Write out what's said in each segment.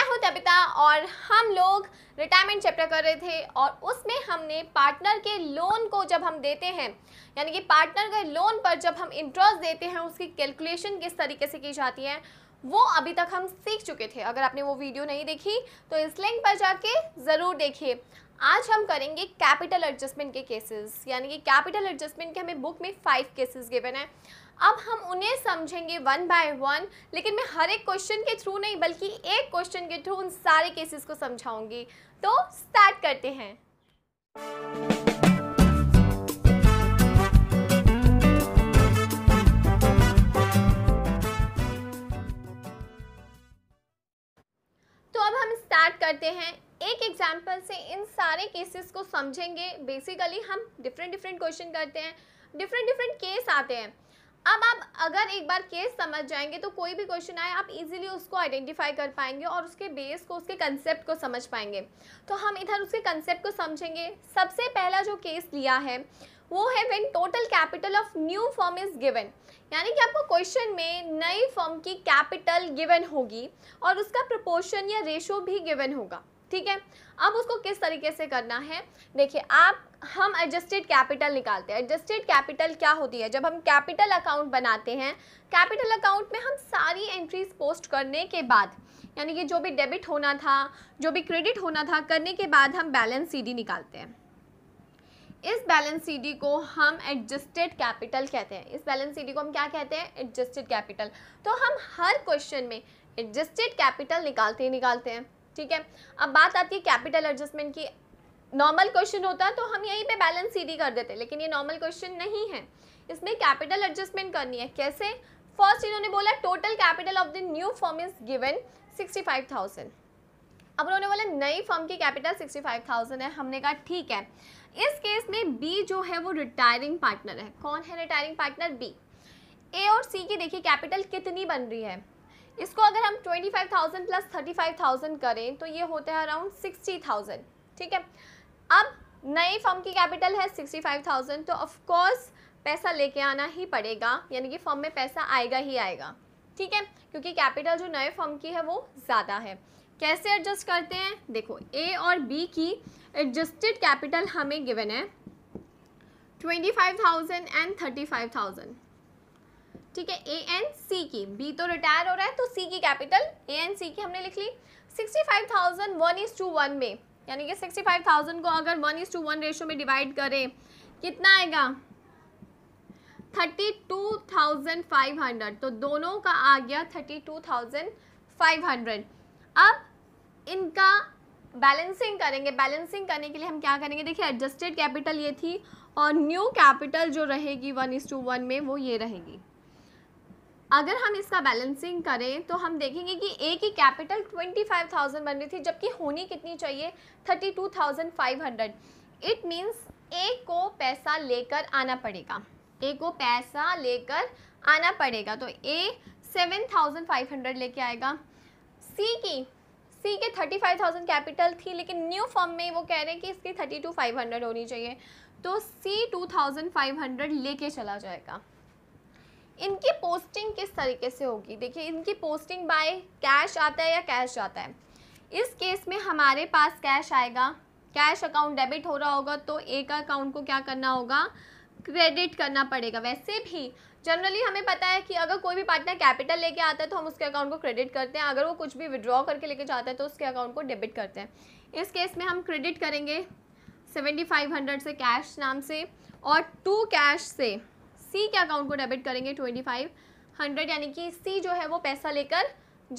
मैं हूं तबिता और हम लोग रिटायरमेंट चैप्टर कर रहे थे और उसमें हमने पार्टनर के लोन को जब हम देते हैं यानी कि पार्टनर के लोन पर जब हम इंटरेस्ट देते हैं उसकी कैलकुलेशन किस तरीके से की जाती है वो अभी तक हम सीख चुके थे अगर आपने वो वीडियो नहीं देखी तो इस लिंक पर जाके ज़रूर देखिए आज हम करेंगे कैपिटल एडजस्टमेंट के केसेस यानी कि कैपिटल एडजस्टमेंट के हमें बुक में फाइव केसेस गिवन है अब हम उन्हें समझेंगे वन बाय वन लेकिन मैं हर एक क्वेश्चन के थ्रू नहीं बल्कि एक क्वेश्चन के थ्रू उन सारे केसेस को समझाऊंगी तो स्टार्ट करते हैं तो अब हम स्टार्ट करते हैं एक एग्जाम्पल से इन सारे केसेस को समझेंगे बेसिकली हम डिफरेंट डिफरेंट क्वेश्चन करते हैं डिफरेंट डिफरेंट केस आते हैं अब आप अगर एक बार केस समझ जाएंगे तो कोई भी क्वेश्चन आए आप इजीली उसको आइडेंटिफाई कर पाएंगे और उसके बेस को उसके कंसेप्ट को समझ पाएंगे तो हम इधर उसके कंसेप्ट को समझेंगे सबसे पहला जो केस लिया है वो है when total capital of new firm is given यानी कि आपको क्वेश्चन में नई फॉर्म की कैपिटल गिवन होगी और उसका प्रपोर्शन या रेशो भी गिवन होगा ठीक है अब उसको किस तरीके से करना है देखिए आप हम एडजस्टेड कैपिटल निकालते हैं एडजस्टेड कैपिटल क्या होती है जब हम कैपिटल अकाउंट बनाते हैं कैपिटल अकाउंट में हम सारी एंट्रीज पोस्ट करने के बाद यानी कि जो भी डेबिट होना था जो भी क्रेडिट होना था करने के बाद हम बैलेंस सीडी निकालते हैं इस बैलेंस सीडी को हम एडजस्टेड कैपिटल कहते हैं इस बैलेंस सीडी को हम क्या कहते हैं एडजस्टेड कैपिटल तो हम हर क्वेश्चन में एडजस्टेड कैपिटल निकालते ही निकालते हैं ठीक है अब बात आती है कैपिटल एडजस्टमेंट की नॉर्मल क्वेश्चन होता तो हम यहीं पे बैलेंस सीधी कर देते लेकिन ये नॉर्मल क्वेश्चन नहीं है इसमें कैपिटल एडजस्टमेंट करनी है कैसे फर्स्ट इन्होंने बोला total capital of the new firm is given sixty five thousand अब उन्होंने बोला नई फॉर्म की कैपिटल सिक्सटी फाइव थाउजेंड है हमने कहा ठीक है इस केस में बी जो है वो रिटायरिंग पार्टनर है कौन है रिटायरिंग पार्टनर बी ए और सी की देखिए कैपिटल कितनी बन रही है इसको अगर हम 25,000 प्लस 35,000 करें तो ये होता है अराउंड 60,000 ठीक है अब नई फर्म की कैपिटल है सिक्सटी फाइव थाउजेंड तो ऑफकोर्स पैसा लेके आना ही पड़ेगा यानी कि फर्म में पैसा आएगा ही आएगा ठीक है क्योंकि कैपिटल जो नए फर्म की है वो ज़्यादा है कैसे एडजस्ट करते हैं देखो ए और बी की एडजस्टेड कैपिटल हमें गिवन है twenty five thousand and thirty five thousand ठीक है ए एंड सी की बी तो रिटायर हो रहा है तो सी की कैपिटल ए एंड सी की हमने लिख ली sixty five thousand one is to one में यानी कि सिक्सटी फाइव थाउजेंड को अगर one is to one ratio में डिवाइड करें कितना आएगा thirty two thousand five hundred तो दोनों का आ गया thirty two thousand five hundred अब इनका बैलेंसिंग करेंगे बैलेंसिंग करने के लिए हम क्या करेंगे देखिए एडजस्टेड कैपिटल ये थी और न्यू कैपिटल जो रहेगी वन इज टू वन में वो ये रहेगी अगर हम इसका बैलेंसिंग करें तो हम देखेंगे कि ए की कैपिटल 25,000 बन रही थी जबकि होनी कितनी चाहिए 32,500 इट मीन्स ए को पैसा लेकर आना पड़ेगा ए को पैसा लेकर आना पड़ेगा तो ए 7,500 लेके आएगा सी की सी के 35,000 कैपिटल थी लेकिन न्यू फॉर्म में वो कह रहे हैं कि इसकी 32,500 होनी चाहिए तो सी 2,500 लेके चला जाएगा इनकी पोस्टिंग किस तरीके से होगी देखिए इनकी पोस्टिंग बाय कैश आता है या कैश आता है इस केस में हमारे पास कैश आएगा कैश अकाउंट डेबिट हो रहा होगा तो एक अकाउंट को क्या करना होगा क्रेडिट करना पड़ेगा वैसे भी जनरली हमें पता है कि अगर कोई भी पार्टनर कैपिटल लेके आता है तो हम उसके अकाउंट को क्रेडिट करते हैं अगर वो कुछ भी विड्रॉ करके लेके जाता है तो उसके अकाउंट को डेबिट करते हैं इस केस में हम क्रेडिट करेंगे सेवेंटी फाइव हंड्रेड से कैश नाम से और टू कैश से सी के अकाउंट को डेबिट करेंगे ट्वेंटी फाइव हंड्रेड यानी कि सी जो है वो पैसा लेकर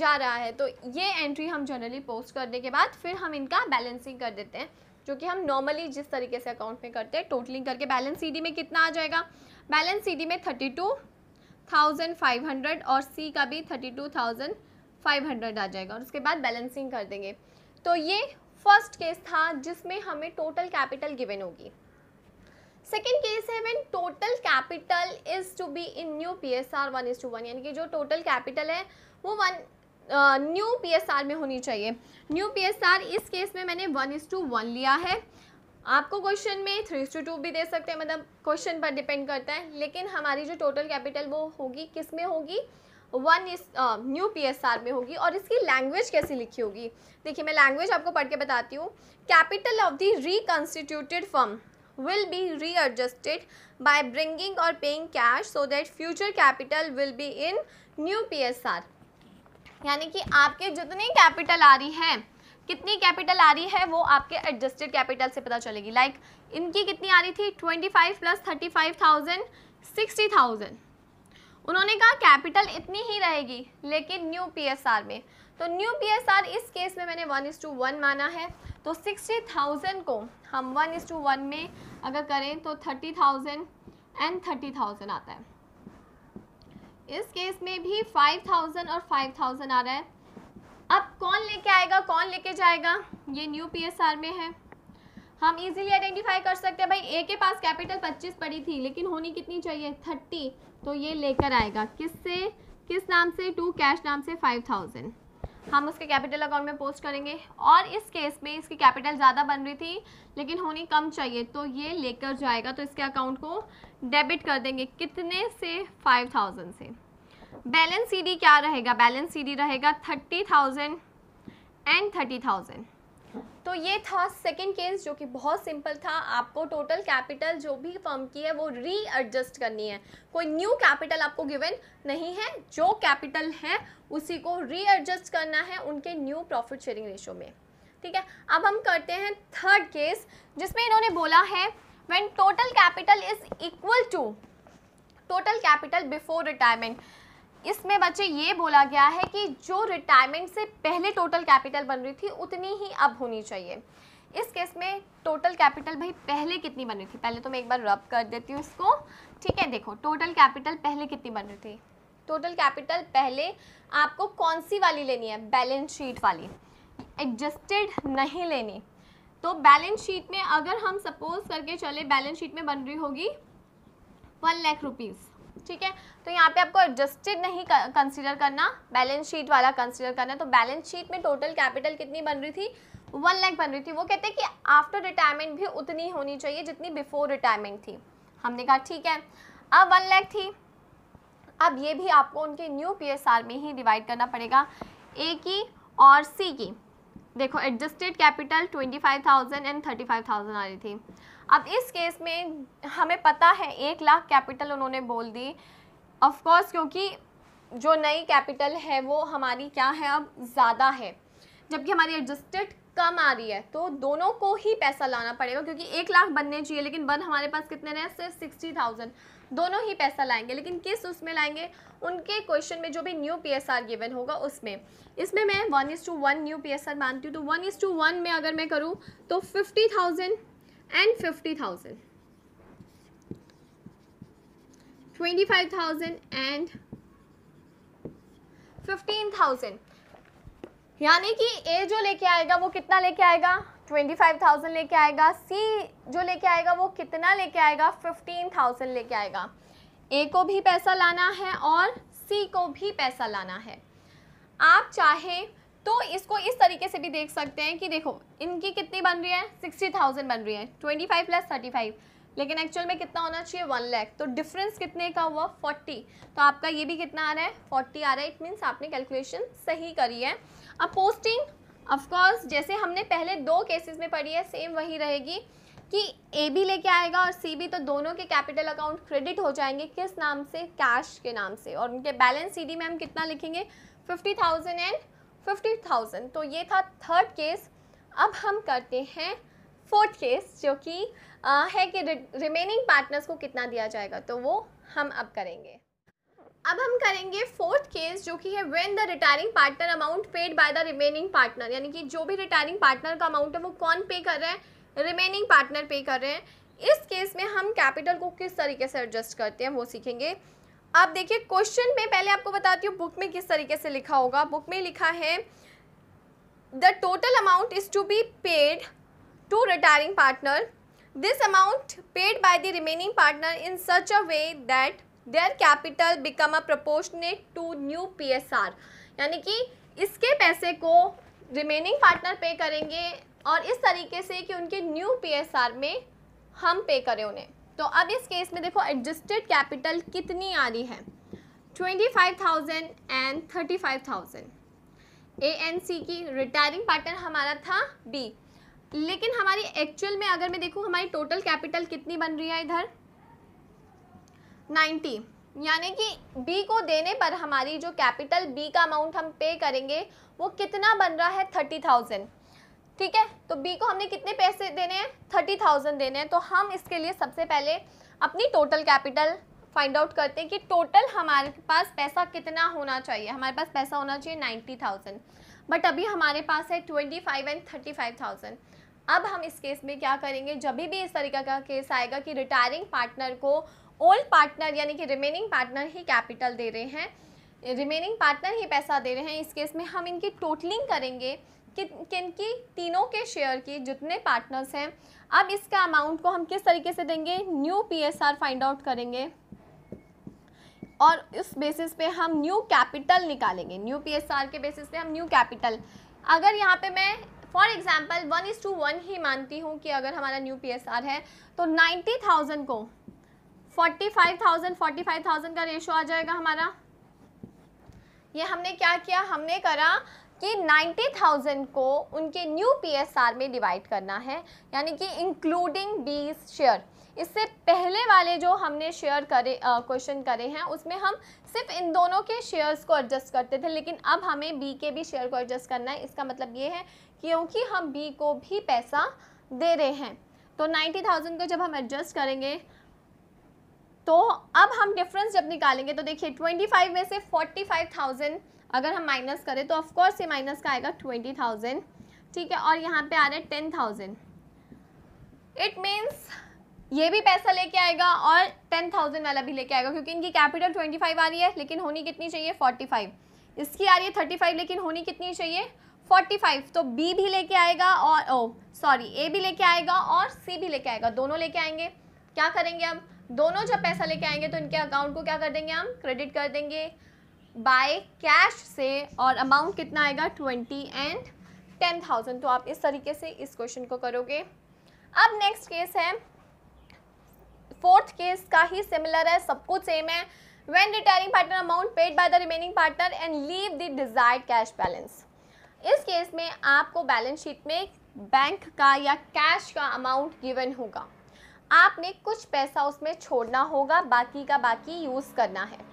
जा रहा है तो ये एंट्री हम जनरली पोस्ट करने के बाद फिर हम इनका बैलेंसिंग कर देते हैं जो कि हम नॉर्मली जिस तरीके से अकाउंट में करते हैं टोटलिंग करके बैलेंस सी में कितना आ जाएगा बैलेंस सी में thirty two thousand five hundred और सी का भी thirty two thousand five hundred आ जाएगा और उसके बाद बैलेंसिंग कर देंगे तो ये फर्स्ट केस था जिसमें हमें टोटल कैपिटल गिवन होगी सेकेंड केस है when total capital is to be in new P S R one is to one यानी कि जो टोटल कैपिटल है वो one new P S R में होनी चाहिए न्यू पी एस आर इस केस में मैंने वन इज टू वन लिया है आपको क्वेश्चन में थ्री टू टू भी दे सकते हैं मतलब क्वेश्चन पर डिपेंड करता है लेकिन हमारी जो टोटल कैपिटल वो होगी किस में होगी वन इस न्यू पी एस आर में होगी और इसकी लैंग्वेज कैसी लिखी होगी देखिए मैं लैंग्वेज आपको पढ़ के बताती हूँ capital of the reconstituted firm will be readjusted by bringing or paying cash so that future capital will be in new PSR. यानी कि आपके जितनी कैपिटल आ रही है कितनी कैपिटल आ रही है वो आपके एडजस्टेड कैपिटल से पता चलेगी लाइक like, इनकी कितनी आ रही थी 25 five plus thirty five thousand sixty thousand उन्होंने कहा कैपिटल इतनी ही रहेगी लेकिन न्यू पीएसआर में तो न्यू पीएसआर इस केस में मैंने वन इज टू वन माना है तो सिक्सटी थाउजेंड को हम वन इज टू वन में अगर करें तो thirty thousand and thirty thousand आता है इस केस में भी फाइव थाउजेंड और फाइव थाउजेंड आ रहा है अब कौन लेके आएगा कौन लेके जाएगा ये न्यू पीएसआर में है हम इजीली आइडेंटिफाई कर सकते हैं भाई ए के पास कैपिटल 25 पड़ी थी लेकिन होनी कितनी चाहिए 30 तो ये लेकर आएगा किससे किस नाम से टू कैश नाम से 5000 हम उसके कैपिटल अकाउंट में पोस्ट करेंगे और इस केस में इसकी कैपिटल ज़्यादा बन रही थी लेकिन होनी कम चाहिए तो ये लेकर जाएगा तो इसके अकाउंट को डेबिट कर देंगे कितने से फाइव थाउजेंड से बैलेंस सीडी क्या रहेगा बैलेंस सीडी रहेगा thirty thousand and thirty thousand तो ये था सेकंड केस जो कि बहुत सिंपल था आपको टोटल कैपिटल जो भी फर्म की है वो रीएडजस्ट करनी है कोई न्यू कैपिटल आपको गिवन नहीं है जो कैपिटल है उसी को रीएडजस्ट करना है उनके न्यू प्रॉफिट शेयरिंग रेशो में ठीक है अब हम करते हैं थर्ड केस जिसमें इन्होंने बोला है when total capital is equal to total capital before retirement इसमें बच्चे ये बोला गया है कि जो रिटायरमेंट से पहले टोटल कैपिटल बन रही थी उतनी ही अब होनी चाहिए इस केस में टोटल कैपिटल भाई पहले कितनी बन रही थी पहले तो मैं एक बार रब कर देती हूँ इसको ठीक है देखो टोटल कैपिटल पहले कितनी बन रही थी टोटल कैपिटल पहले आपको कौन सी वाली लेनी है बैलेंस शीट वाली एडजस्टेड नहीं लेनी तो बैलेंस शीट में अगर हम सपोज करके चले बैलेंस शीट में बन रही होगी वन लाख रुपीज़ ठीक है तो यहाँ पे आपको एडजस्टेड नहीं कंसीडर करना बैलेंस शीट वाला कंसीडर करना तो बैलेंस शीट में टोटल कैपिटल कितनी बन रही थी वन लैख बन रही थी वो कहते हैं कि आफ्टर रिटायरमेंट भी उतनी होनी चाहिए जितनी बिफोर रिटायरमेंट थी हमने कहा ठीक है अब वन लैख थी अब ये भी आपको उनके न्यू पी में ही डिवाइड करना पड़ेगा ए की और सी की देखो adjusted capital twenty five thousand and thirty five thousand आ रही थी अब इस केस में हमें पता है एक लाख कैपिटल उन्होंने बोल दी ऑफकोर्स क्योंकि जो नई कैपिटल है वो हमारी क्या है अब ज़्यादा है जबकि हमारी एडजस्टेड कम आ रही है तो दोनों को ही पैसा लाना पड़ेगा क्योंकि एक लाख बनने चाहिए लेकिन बन हमारे पास कितने रहे सिर्फ सिक्सटी थाउजेंड दोनों ही पैसा लाएंगे लेकिन किस उसमें लाएंगे उनके क्वेश्चन में जो भी new P S R given होगा उसमें इसमें मैं one is to one new P S R मानती हूँ तो वन इज़ टू वन में अगर मैं करूँ तो fifty thousand and fifty thousand twenty five thousand and fifteen thousand यानी कि ए जो लेके आएगा वो कितना लेके आएगा ट्वेंटी फाइव थाउजेंड लेके आएगा सी जो लेके आएगा वो कितना लेके आएगा फिफ्टीन थाउजेंड लेके आएगा ए को भी पैसा लाना है और सी को भी पैसा लाना है आप चाहे तो इसको इस तरीके से भी देख सकते हैं कि देखो इनकी कितनी बन रही है सिक्सटी थाउजेंड बन रही है twenty five plus thirty five लेकिन एक्चुअल में कितना होना चाहिए वन लैख तो डिफरेंस कितने का हुआ फोर्टी तो आपका ये भी कितना आ रहा है फोर्टी आ रहा है इट मीन्स आपने कैलकुलेशन सही करी है अब पोस्टिंग ऑफकोर्स जैसे हमने पहले दो केसेस में पढ़ी है सेम वही रहेगी कि ए भी लेके आएगा और सी बी तो दोनों के कैपिटल अकाउंट क्रेडिट हो जाएंगे किस नाम से कैश के नाम से और उनके बैलेंस सी डी में हम कितना लिखेंगे fifty thousand and fifty thousand तो ये था थर्ड केस अब हम करते हैं फोर्थ केस जो कि है कि रिमेनिंग पार्टनर्स को कितना दिया जाएगा तो वो हम अब करेंगे अब हम करेंगे फोर्थ केस जो कि है when the retiring partner amount paid by the remaining partner यानी कि जो भी रिटायरिंग पार्टनर का अमाउंट है वो कौन पे कर रहे हैं रिमेनिंग पार्टनर पे कर रहे हैं इस केस में हम कैपिटल को किस तरीके से एडजस्ट करते हैं वो सीखेंगे आप देखिए क्वेश्चन में पहले आपको बताती हूँ बुक में किस तरीके से लिखा होगा बुक में लिखा है the total amount is to be paid to retiring partner this amount paid by the remaining partner in such a way that their capital become a proportionate to new R यानी कि इसके पैसे को remaining partner पे करेंगे और इस तरीके से कि उनके न्यू आर में हम पे करें उन्हें तो अब इस केस में देखो एडजस्टेड कैपिटल कितनी आ रही है twenty and thirty five thousand की रिटायरिंग पार्टनर हमारा था बी लेकिन हमारी एक्चुअल में अगर मैं देखूँ हमारी टोटल कैपिटल कितनी बन रही है इधर 90 यानी कि बी को देने पर हमारी जो कैपिटल बी का अमाउंट हम पे करेंगे वो कितना बन रहा है थर्टी थाउजेंड ठीक है तो बी को हमने कितने पैसे देने हैं थर्टी थाउजेंड देने हैं तो हम इसके लिए सबसे पहले अपनी टोटल कैपिटल फाइंड आउट करते हैं कि टोटल हमारे पास पैसा कितना होना चाहिए हमारे पास पैसा होना चाहिए नाइन्टी थाउजेंड बट अभी हमारे पास है twenty five and thirty five thousand अब हम इस केस में क्या करेंगे जब भी इस तरीका का केस आएगा कि रिटायरिंग पार्टनर को ओल्ड पार्टनर यानी कि रिमेनिंग पार्टनर ही कैपिटल दे रहे हैं रिमेनिंग पार्टनर ही पैसा दे रहे हैं इस केस में हम इनकी टोटलिंग करेंगे किन की तीनों के शेयर की जितने पार्टनर्स हैं अब इसका अमाउंट को हम किस तरीके से देंगे न्यू पीएसआर फाइंड आउट करेंगे और उस बेसिस पे हम न्यू कैपिटल निकालेंगे न्यू पीएसआर के बेसिस पे हम न्यू कैपिटल अगर यहाँ पे मैं for example one is to one ही मानती हूँ कि अगर हमारा न्यू पीएसआर है तो नाइन्टी थाउजेंड को forty five thousand forty five thousand का रेशो आ जाएगा हमारा ये हमने क्या किया हमने करा कि 90,000 को उनके न्यू पीएसआर में डिवाइड करना है यानी कि इंक्लूडिंग बीस शेयर इससे पहले वाले जो हमने शेयर करे क्वेश्चन करे हैं उसमें हम सिर्फ इन दोनों के शेयर्स को एडजस्ट करते थे लेकिन अब हमें बी के भी शेयर को एडजस्ट करना है इसका मतलब ये है क्योंकि हम बी को भी पैसा दे रहे हैं तो 90,000 को जब हम एडजस्ट करेंगे तो अब हम डिफरेंस जब निकालेंगे तो देखिए 25 में से 45,000 अगर हम माइनस करें तो ऑफकोर्स ये माइनस का आएगा ट्वेंटी थाउजेंड ठीक है और यहाँ पे आ रहा है टेन थाउजेंड इट मीन्स ये भी पैसा लेके आएगा और टेन थाउजेंड वाला भी लेके आएगा क्योंकि इनकी कैपिटल ट्वेंटी फाइव आ रही है लेकिन होनी कितनी चाहिए फोर्टी फाइव इसकी आ रही है थर्टी फाइव लेकिन होनी कितनी चाहिए फोर्टी फाइव तो बी भी लेके आएगा और ओ सॉरी ए भी लेके आएगा और सी भी लेके आएगा दोनों लेके आएंगे क्या करेंगे हम दोनों जब पैसा लेके आएंगे तो इनके अकाउंट को क्या कर देंगे हम क्रेडिट कर देंगे बाय कैश से और अमाउंट कितना आएगा ट्वेंटी एंड टेन थाउजेंड तो आप इस तरीके से इस क्वेश्चन को करोगे अब नेक्स्ट केस है फोर्थ केस का ही सिमिलर है सब कुछ सेम है when retiring partner amount paid by the remaining partner and leave the desired cash balance इस केस में आपको बैलेंस शीट में बैंक का या कैश का अमाउंट गिवन होगा आपने कुछ पैसा उसमें छोड़ना होगा बाकी का बाकी यूज़ करना है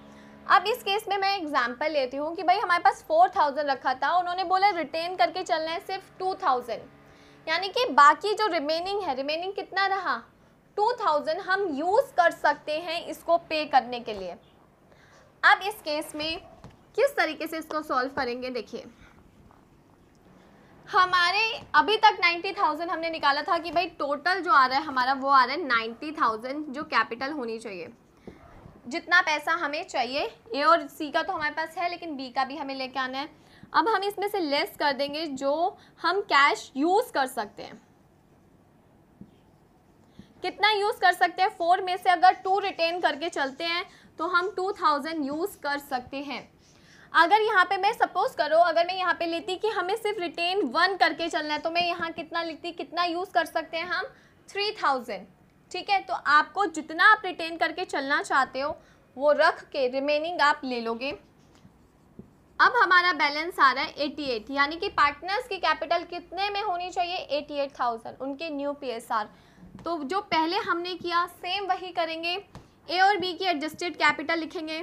अब इस केस में मैं एग्जाम्पल लेती हूँ कि भाई हमारे पास फोर थाउजेंड रखा था उन्होंने बोला रिटेन करके चलना है सिर्फ टू थाउजेंड यानी कि बाकी जो रिमेनिंग है रिमेनिंग कितना रहा टू थाउजेंड हम यूज़ कर सकते हैं इसको पे करने के लिए अब इस केस में किस तरीके से इसको सॉल्व करेंगे देखिए हमारे अभी तक 90,000 हमने निकाला था कि भाई टोटल जो आ रहा है हमारा वो आ रहा है 90,000 जो कैपिटल होनी चाहिए जितना पैसा हमें चाहिए ए और सी का तो हमारे पास है लेकिन बी का भी हमें लेके आना है अब हम इसमें से लेस कर देंगे जो हम कैश यूज़ कर सकते हैं कितना यूज़ कर सकते हैं फोर में से अगर टू रिटेन करके चलते हैं तो हम टू थाउजेंड यूज़ कर सकते हैं अगर यहाँ पे मैं सपोज करो अगर मैं यहाँ पे लेती कि हमें सिर्फ रिटेन वन करके चलना है तो मैं यहाँ कितना लेती कितना यूज़ कर सकते हैं हम थ्री थाउजेंड ठीक है तो आपको जितना आप रिटेन करके चलना चाहते हो वो रख के रिमेनिंग आप ले लोगे अब हमारा बैलेंस आ रहा है एटी एट यानी कि पार्टनर्स की कैपिटल कितने में होनी चाहिए एटी एट थाउजेंड उनके न्यू पी एस आर तो जो पहले हमने किया सेम वही करेंगे ए और बी की एडजस्टेड कैपिटल लिखेंगे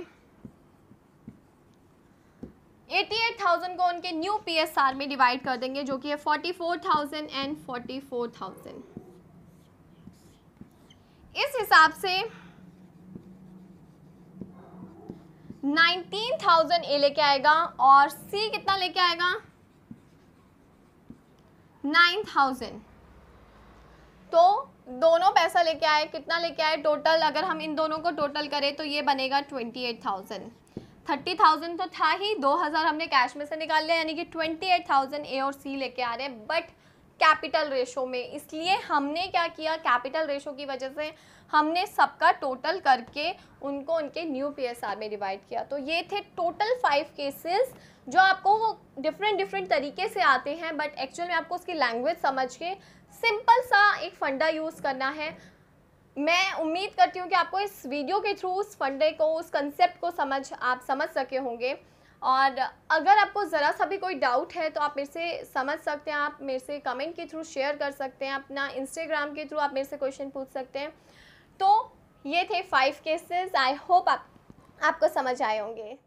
एटी एट थाउजेंड को उनके न्यू पी एस आर में डिवाइड कर देंगे जो कि है forty four thousand and forty four thousand इस हिसाब से 19,000 ए लेके आएगा और सी कितना लेके आएगा 9,000 तो दोनों पैसा लेके आए कितना लेके आए टोटल अगर हम इन दोनों को टोटल करें तो ये बनेगा 28,000 थाउजेंड तो था ही दो हजार हमने कैश में से निकाल लिया यानी कि थाउजेंड ए और सी लेके आ रहे हैं बट कैपिटल रेशो में इसलिए हमने क्या किया कैपिटल रेशो की वजह से हमने सबका टोटल करके उनको उनके न्यू पीएसआर में डिवाइड किया तो ये थे टोटल फाइव केसेस जो आपको डिफरेंट डिफरेंट तरीके से आते हैं बट एक्चुअल में आपको उसकी लैंग्वेज समझ के सिंपल सा एक फंडा यूज़ करना है मैं उम्मीद करती हूँ कि आपको इस वीडियो के थ्रू उस फंडे को उस कंसेप्ट को समझ आप समझ सके होंगे और अगर आपको ज़रा सा भी कोई डाउट है तो आप मेरे से समझ सकते हैं आप मेरे से कमेंट के थ्रू शेयर कर सकते हैं अपना इंस्टाग्राम के थ्रू आप मेरे से क्वेश्चन पूछ सकते हैं तो ये थे फाइव केसेस आई होप आप आपको समझ आए होंगे